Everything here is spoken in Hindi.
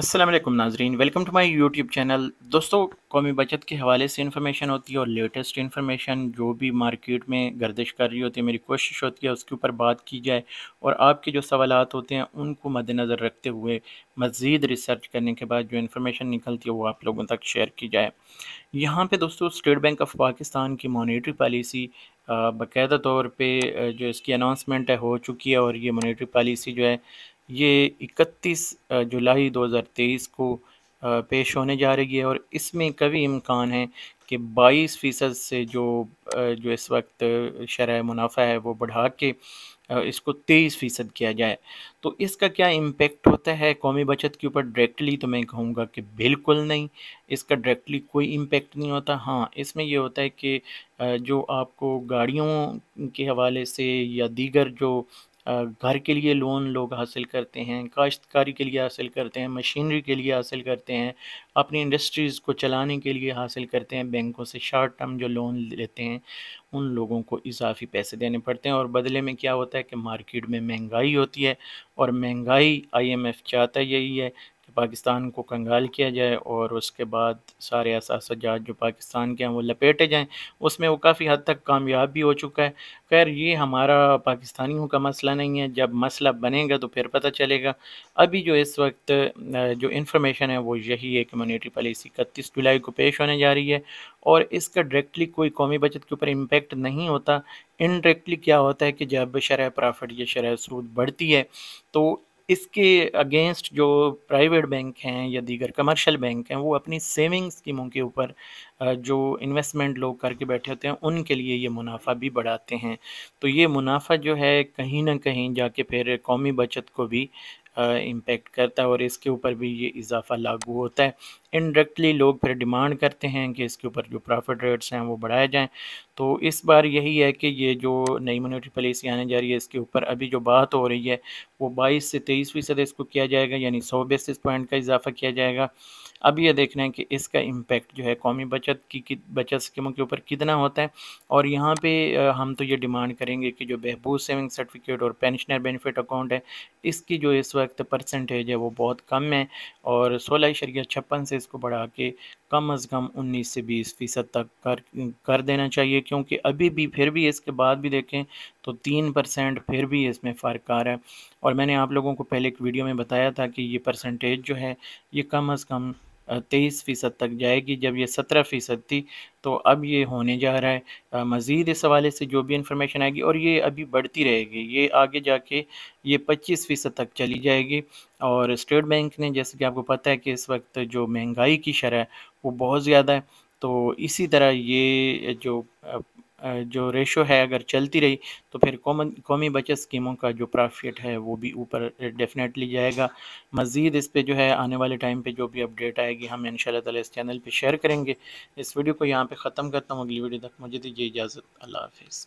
असलम नाजरीन welcome to my YouTube channel दोस्तों कौमी बचत के हवाले से इन्फॉर्मेशन होती है और लेटेस्ट इन्फॉर्मेशन जो भी मार्केट में गर्दिश कर रही होती है मेरी कोशिश होती है उसके ऊपर बात की जाए और आपके जो सवाल होते हैं उनको मद्दनज़र रखते हुए मज़ीद रिसर्च करने के बाद जो इन्फॉर्मेशन निकलती है वो आप लोगों तक शेयर की जाए यहाँ पर दोस्तों स्टेट बैंक ऑफ पाकिस्तान की मोनिट्री पॉलिसी बाकायदा तौर पर जो इसकी अनाउंसमेंट है हो चुकी है और ये मोनिट्री पॉलिसी जो है ये 31 जुलाई 2023 को पेश होने जा रही है और इसमें कभी इम्कान है कि 22 फ़ीसद से जो जो इस वक्त शरा मुनाफा है वो बढ़ा के इसको तेईस फ़ीसद किया जाए तो इसका क्या इम्पेक्ट होता है कौमी बचत के ऊपर डायरेक्टली तो मैं कहूँगा कि बिल्कुल नहीं इसका डायरेक्टली कोई इम्पेक्ट नहीं होता हाँ इसमें यह होता है कि जो आपको गाड़ियों के हवाले से या दीगर जो घर के लिए लोन लोग हासिल करते हैं काश्तकारी के लिए हासिल करते हैं मशीनरी के लिए हासिल करते हैं अपनी इंडस्ट्रीज़ को चलाने के लिए हासिल करते हैं बैंकों से शॉर्ट टर्म जो लोन लेते हैं उन लोगों को इजाफी पैसे देने पड़ते हैं और बदले में क्या होता है कि मार्केट में महंगाई होती है और महंगाई आईएमएफ चाहता यही है पाकिस्तान को कंगाल किया जाए और उसके बाद सारे असासजात जो पाकिस्तान के हैं वो लपेटे जाएं उसमें वो काफ़ी हद तक कामयाब भी हो चुका है खैर ये हमारा पाकिस्तानियों का मसला नहीं है जब मसला बनेगा तो फिर पता चलेगा अभी जो इस वक्त जो इन्फॉर्मेशन है वो यही है कम्यूनिटी पॉलिसी इकतीस जुलाई को पेश होने जा रही है और इसका डायरेक्टली कोई कौमी बचत के ऊपर इम्पेक्ट नहीं होता इनडायरेक्टली क्या होता है कि जब शरह प्रॉफिट या शरह सूद बढ़ती है तो इसके अगेंस्ट जो प्राइवेट बैंक हैं या दीगर कमर्शियल बैंक हैं वो अपनी सेविंग स्कीमों के ऊपर जो इन्वेस्टमेंट लोग करके बैठे होते हैं उनके लिए ये मुनाफा भी बढ़ाते हैं तो ये मुनाफा जो है कहीं ना कहीं जाके फिर कौमी बचत को भी इम्पेक्ट करता है और इसके ऊपर भी ये इजाफा लागू होता है इनडायरेक्टली लोग फिर डिमांड करते हैं कि इसके ऊपर जो प्रॉफिट रेट्स हैं वो बढ़ाए जाएं तो इस बार यही है कि ये जो नई मोनिटरी पॉलिसी आने जा रही है इसके ऊपर अभी जो बात हो रही है वो बाईस से तेईस फ़ीसद इसको किया जाएगा यानी सौ बेसिस पॉइंट का इजाफा किया जाएगा अब ये देख रहे हैं कि इसका इम्पैक्ट जो है कौमी बचत की, बचत स्कीमों के ऊपर कितना होता है और यहाँ पे हम तो ये डिमांड करेंगे कि जो बहबूज सेविंग सर्टिफिकेट और पेंशनर बेनिफिट अकाउंट है इसकी जो इस वक्त परसेंटेज है वो बहुत कम है और सोलह शरिया छप्पन से इसको बढ़ा के कम अज़ कम उन्नीस से बीस फ़ीसद तक कर कर देना चाहिए क्योंकि अभी भी फिर भी इसके बाद भी देखें तो तीन परसेंट फिर भी इसमें फ़र्क आ रहा है और मैंने आप लोगों को पहले एक वीडियो में बताया था कि ये परसेंटेज जो है ये कम अज़ कम तेईस फ़ीसद तक जाएगी जब ये सत्रह फ़ीसद थी तो अब ये होने जा रहा है मज़ीद इस हवाले से जो भी इंफॉर्मेशन आएगी और ये अभी बढ़ती रहेगी ये आगे जाके ये पच्चीस फ़ीसद तक चली जाएगी और स्टेट बैंक ने जैसे कि आपको पता है कि इस वक्त जो महंगाई की शरह वो बहुत ज़्यादा है तो इसी तरह ये जो जो रेशो है अगर चलती रही तो फिर कॉमन कौमी बचत स्कीमों का जो प्रॉफिट है वो भी ऊपर डेफिनेटली जाएगा मज़ीद इस पर जो है आने वाले टाइम पर जो भी अपडेट आएगी हम इन ताला इस चैनल पर शेयर करेंगे इस वीडियो को यहाँ पर ख़त्म करता हूँ अगली वीडियो तक मुझे दीजिए इजाज़त अल्लाह हाफिज़